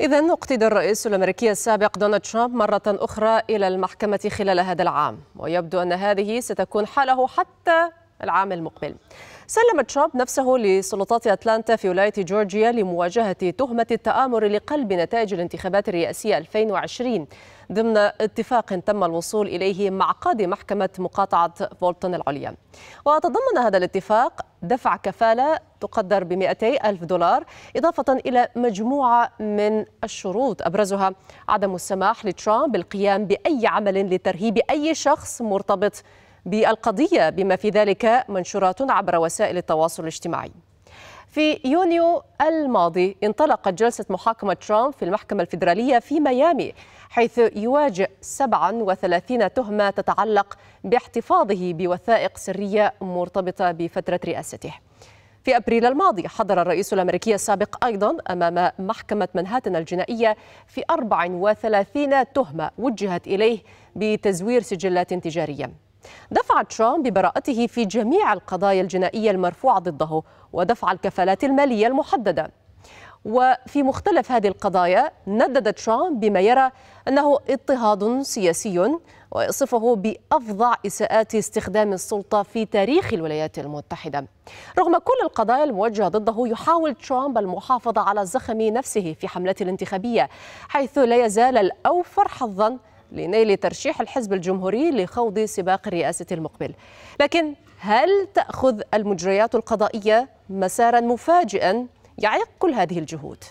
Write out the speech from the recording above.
إذا اقتدى الرئيس الأمريكي السابق دونالد ترامب مرة أخرى إلى المحكمة خلال هذا العام ويبدو أن هذه ستكون حاله حتى العام المقبل سلم ترامب نفسه لسلطات أتلانتا في ولاية جورجيا لمواجهة تهمة التآمر لقلب نتائج الانتخابات الرئاسية 2020 ضمن اتفاق تم الوصول إليه مع قاضي محكمة مقاطعة فولتون العليا وتضمن هذا الاتفاق دفع كفالة تقدر ب ألف دولار إضافة إلى مجموعة من الشروط أبرزها عدم السماح لترامب بالقيام بأي عمل لترهيب أي شخص مرتبط بالقضية بما في ذلك منشورات عبر وسائل التواصل الاجتماعي في يونيو الماضي انطلقت جلسة محاكمة ترامب في المحكمة الفيدرالية في ميامي حيث يواجه 37 تهمة تتعلق باحتفاظه بوثائق سرية مرتبطة بفترة رئاسته في أبريل الماضي حضر الرئيس الأمريكي السابق أيضا أمام محكمة منهاتن الجنائية في 34 تهمة وجهت إليه بتزوير سجلات تجارية دفع ترامب ببراءته في جميع القضايا الجنائية المرفوعة ضده ودفع الكفالات المالية المحددة وفي مختلف هذه القضايا ندد ترامب بما يرى أنه اضطهاد سياسي ويصفه بأفظع إساءات استخدام السلطة في تاريخ الولايات المتحدة رغم كل القضايا الموجهة ضده يحاول ترامب المحافظة على زخم نفسه في حملته الانتخابية حيث لا يزال الأوفر حظاً لنيل ترشيح الحزب الجمهوري لخوض سباق الرئاسة المقبل لكن هل تأخذ المجريات القضائية مسارا مفاجئا يعيق كل هذه الجهود؟